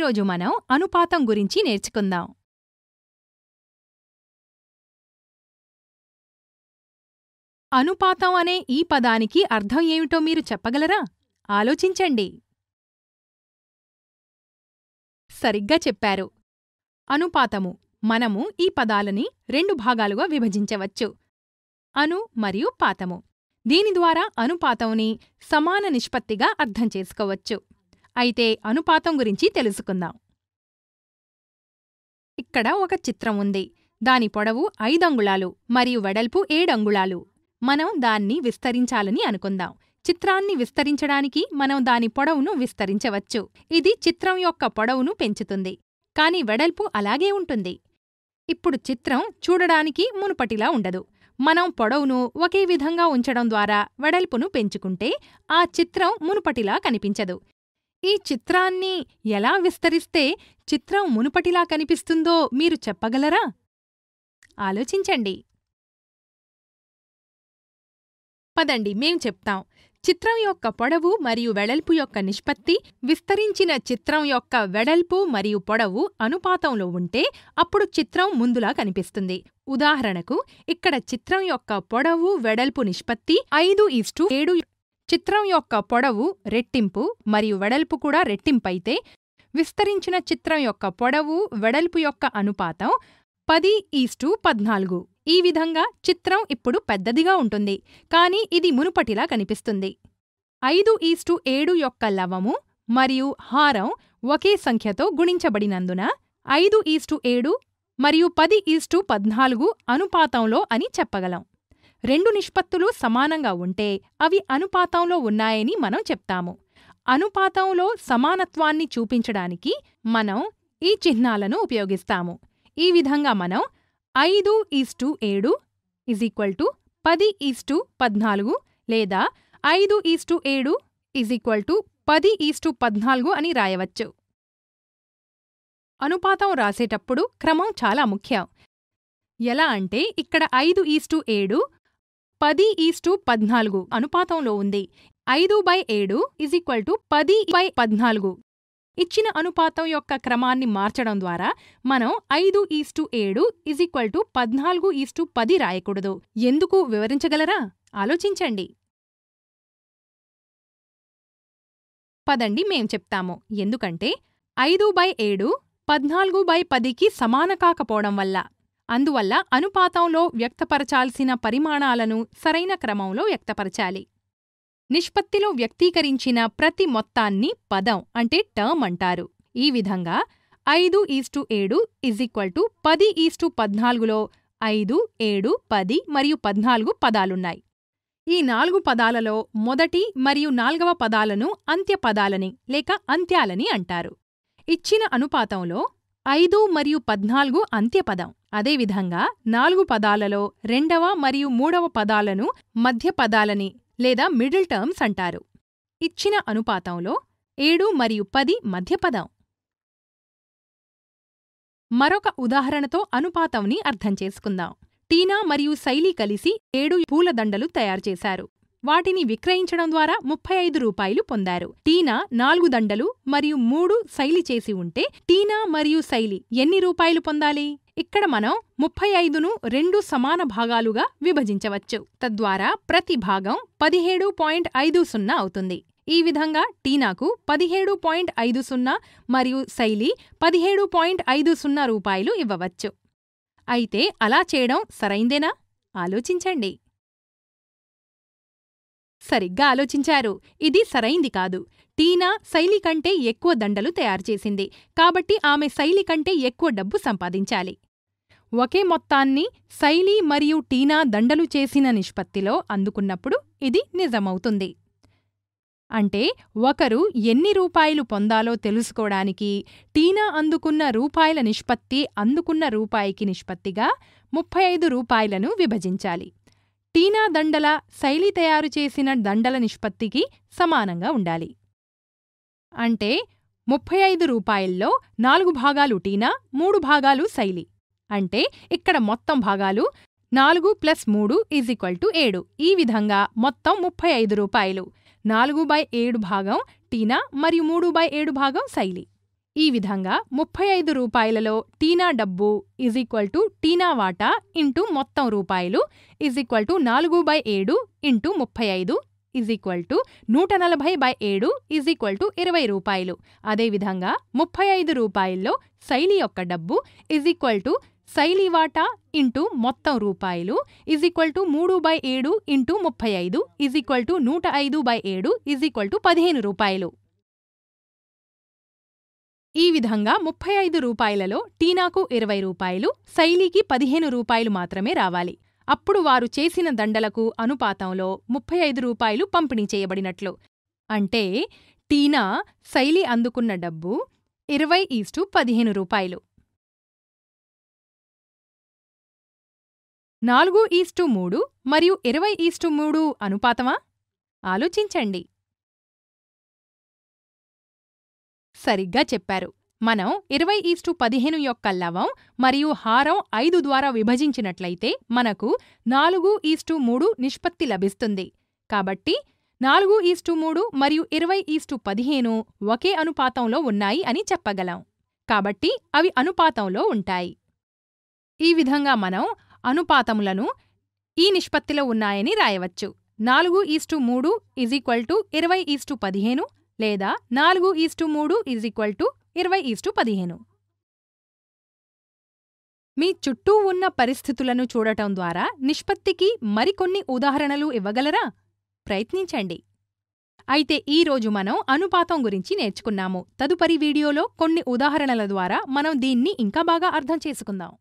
ఈరోజు మనం అనుపాతం గురించి నేర్చుకుందాం అనుపాతం అనే ఈ పదానికి అర్థం ఏమిటో మీరు చెప్పగలరా ఆలోచించండి సరిగ్గా చెప్పారు అనుపాతము మనము ఈ పదాలని రెండు భాగాలుగా విభజించవచ్చు అను మరియు పాతము దీని ద్వారా అనుపాతంని సమాన నిష్పత్తిగా అర్థం చేసుకోవచ్చు అయితే అనుపాతం గురించి తెలుసుకుందాం ఇక్కడ ఒక చిత్రం ఉంది దాని పొడవు ఐదంగుళాలు మరియు వెడల్పు ఏడంగుళాలు మనం దాన్ని విస్తరించాలని అనుకుందాం చిత్రాన్ని విస్తరించడానికి మనం దాని పొడవును విస్తరించవచ్చు ఇది చిత్రం యొక్క పొడవును పెంచుతుంది కాని వెడల్పు అలాగే ఉంటుంది ఇప్పుడు చిత్రం చూడడానికి మునుపటిలా ఉండదు మనం పొడవును ఒకే విధంగా ఉంచడం ద్వారా వెడల్పును పెంచుకుంటే ఆ చిత్రం మునుపటిలా కనిపించదు ఈ చిత్రాన్ని ఎలా విస్తరిస్తే చిత్రం మునుపటిలా కనిపిస్తుందో మీరు చెప్పగలరా ఆలోచించండి పదండి మేం చెప్తాం చిత్రం యొక్క పొడవు మరియు వెడల్పు యొక్క నిష్పత్తి విస్తరించిన చిత్రం యొక్క వెడల్పు మరియు పొడవు అనుపాతంలో ఉంటే అప్పుడు చిత్రం ముందులా కనిపిస్తుంది ఉదాహరణకు ఇక్కడ చిత్రం యొక్క పొడవు వెడల్పు నిష్పత్తి ఐదు ఈస్టు ఏడు చిత్రం యొక్క పొడవు రెట్టింపు మరియు వెడల్పు కూడా రెట్టింపైతే విస్తరించిన చిత్రం యొక్క పొడవు వెడల్పు యొక్క అనుపాతం పది ఈస్టు పద్నాలుగు ఈ విధంగా చిత్రం ఇప్పుడు పెద్దదిగా ఉంటుంది కానీ ఇది మునుపటిలా కనిపిస్తుంది ఐదు ఈస్టు ఏడు యొక్క లవము మరియు హారం ఒకే సంఖ్యతో గుణించబడినందున ఐదు ఈస్టు ఏడు మరియు పది ఈస్టు పద్నాలుగు అనుపాతంలో అని చెప్పగలం రెండు నిష్పత్తులు సమానంగా ఉంటే అవి అనుపాతంలో ఉన్నాయని మనం చెప్తాము అనుపాతంలో సమానత్వాన్ని చూపించడానికి మనం ఈ చిహ్నాలను ఉపయోగిస్తాము ఈ విధంగా మనం ఐదు ఈస్టు ఏడు ఇజ్ ఈక్వల్ టు పది ఈస్టు పద్నాలుగు లేదా ఐదు ఈస్టు ఏడు ఇజ్ ఈక్వల్ టు పది ఈస్టు పద్నాలుగు అని రాయవచ్చు అనుపాతం రాసేటప్పుడు క్రమం చాలా ముఖ్యం ఎలా అంటే ఇక్కడ ఐదు ఈస్టు ఏడు పది ఈస్టు పద్నాలుగు అనుపాతంలో ఉంది ఐదు బై ఏడు ఇజ్ ఈక్వల్ టు పది బై పద్నాలుగు ఇచ్చిన అనుపాతం యొక్క క్రమాన్ని మార్చడం ద్వారా మనం ఐదు ఈస్టు ఏడు ఇజ్ ఈక్వల్ టు పద్నాలుగు ఈస్టు పది రాయకూడదు ఎందుకు వివరించగలరా ఆలోచించండి పదండి మేం చెప్తాము ఎందుకంటే ఐదు బై ఏడు పద్నాలుగు బై పదికి సమాన కాకపోవడం వల్ల అందువల్ల అనుపాతంలో వ్యక్తపరచాల్సిన పరిమాణాలను సరైన క్రమంలో వ్యక్తపరచాలి నిష్పత్తిలో వ్యక్తీకరించిన ప్రతి మొత్తాన్ని పదం అంటే టర్మ్ అంటారు ఈ విధంగా ఐదు ఈస్టు ఏడు ఇజ్ ఈక్వల్ టు పది ఈస్టు పద్నాలుగులో ఐదు ఏడు పది మరియు పద్నాలుగు పదాలున్నాయి ఈ నాలుగు పదాలలో మొదటి మరియు నాల్గవ పదాలను అంత్యపదాలని లేక అంత్యాలని అంటారు ఇచ్చిన అనుపాతంలో ఐదు మరియు పద్నాలుగు అంత్యపదం అదేవిధంగా నాలుగు పదాలలో రెండవ మరియు మూడవ పదాలను మధ్య పదాలని లేదా మిడిల్ టర్మ్స్ అంటారు ఇచ్చిన అనుపాతంలో ఏడు మరియు పది మధ్యపదం మరొక ఉదాహరణతో అనుపాతంని అర్థం చేసుకుందాం టీనా మరియు శైలి కలిసి ఏడు పూలదండలు తయారుచేశారు వాటిని విక్రయించడం ద్వారా ముప్పై ఐదు రూపాయలు పొందారు టీనా నాలుగు దండలు మరియు మూడు శైలి చేసి ఉంటే టీనా మరియు శైలి ఎన్ని రూపాయలు పొందాలి ఇక్కడ మనం ముప్పై ఐదును రెండు సమాన భాగాలుగా విభజించవచ్చు తద్వారా ప్రతి భాగం పదిహేడు పాయింట్ ఐదు సున్నా అవుతుంది ఈ విధంగా టీనాకు పదిహేడు పాయింట్ ఐదు సున్నా మరియు శైలి పదిహేడు పాయింట్ ఐదు సున్నా రూపాయలు ఇవ్వవచ్చు అయితే అలా చేయడం సరైందేనా ఆలోచించండి సరిగ్గా ఆలోచించారు ఇది సరైంది కాదు టీనా శైలి కంటే ఎక్కువ దండలు తయారు చేసింది కాబట్టి ఆమె శైలి కంటే ఎక్కువ డబ్బు సంపాదించాలి ఒకే మొత్తాన్ని శైలి మరియు టీనా దండలు చేసిన నిష్పత్తిలో అందుకున్నప్పుడు ఇది నిజమవుతుంది అంటే ఒకరు ఎన్ని రూపాయలు పొందాలో తెలుసుకోవడానికి టీనా అందుకున్న రూపాయల నిష్పత్తి అందుకున్న రూపాయికి నిష్పత్తిగా ముప్పై ఐదు రూపాయలను విభజించాలి టీనా దండల శైలి తయారు చేసిన దండల నిష్పత్తికి సమానంగా ఉండాలి అంటే ముప్పై ఐదు రూపాయల్లో నాలుగు భాగాలు టీనా మూడు భాగాలు శైలి అంటే ఇక్కడ మొత్తం భాగాలు నాలుగు ప్లస్ మూడు ఈజ్ ఈక్వల్ టు ఏడు ఈ విధంగా మొత్తం ముప్పై ఐదు రూపాయలు నాలుగు బై ఏడు భాగం టీనా మరియు మూడు బై ఏడు భాగం శైలి ఈ విధంగా ముప్పై ఐదు రూపాయలలో టీనా డబ్బు ఈజ్ ఈక్వల్ టు టీనా వాటా ఇంటూ మొత్తం రూపాయలు ఈజ్ ఈక్వల్ టు నాలుగు బై ఏడు ఇంటూ ముప్పై ఐదు ఈజ్ ఈక్వల్ టు నూట నలభై బై ఏడు ఈజ్ ఈక్వల్ టు ఇరవై రూపాయలు అదేవిధంగా ముప్పై ఐదు రూపాయల్లో శైలి యొక్క డబ్బు ఈజ్ ఈక్వల్ టు శైలివాటా ఇంటూ మొత్తం రూపాయలు ఇజ్ ఈక్వల్ టు మూడు బై ఏడు ఇంటూ ముప్పై ఐదు ఇజ్ ఈక్వల్ టు నూట ఐదు బై ఏడు ఇజ్ ఈక్వల్ టు పదిహేను రూపాయలు ఈ విధంగా ముప్పై ఐదు రూపాయలలో టీనాకు ఇరవై రూపాయలు శైలికి పదిహేను రూపాయలు మాత్రమే రావాలి అప్పుడు వారు చేసిన దండలకు అనుపాతంలో ముప్పై ఐదు రూపాయలు పంపిణీ చేయబడినట్లు అంటే టీనా శైలి అందుకున్న డబ్బు ఇరవై ఈస్టు పదిహేను రూపాయలు నాలుగు ఈస్టు మూడు మరియు ఇరవై ఈస్టు మూడు అనుపాతమా ఆలోచించండి సరిగ్గా చెప్పారు మనం ఇరవై ఈస్టు పదిహేను యొక్క లవం మరియు హారం ఐదు ద్వారా విభజించినట్లయితే మనకు నాలుగు ఈస్టు మూడు నిష్పత్తి లభిస్తుంది కాబట్టి నాలుగు ఈస్టు మూడు మరియు ఇరవై ఈస్టు పదిహేను ఒకే అనుపాతంలో ఉన్నాయి అని చెప్పగలం కాబట్టి అవి అనుపాతంలో ఉంటాయి ఈ విధంగా మనం అనుపాతములను ఈ నిష్పత్తిలో ఉన్నాయని రాయవచ్చు నాలుగు ఈస్టు మూడు ఈజ్ ఈక్వల్ టు ఇరవై ఈస్టు పదిహేను లేదా నాలుగు ఈస్టు మూడు ఈజ్ ఈక్వల్ టు ఇరవై ఈస్టు పదిహేను మీ చుట్టూ ఉన్న పరిస్థితులను చూడటం ద్వారా నిష్పత్తికి మరికొన్ని ఉదాహరణలు ఇవ్వగలరా ప్రయత్నించండి అయితే ఈ రోజు మనం అనుపాతం గురించి నేర్చుకున్నాము తదుపరి వీడియోలో కొన్ని ఉదాహరణల ద్వారా మనం దీన్ని ఇంకా బాగా అర్థం చేసుకుందాం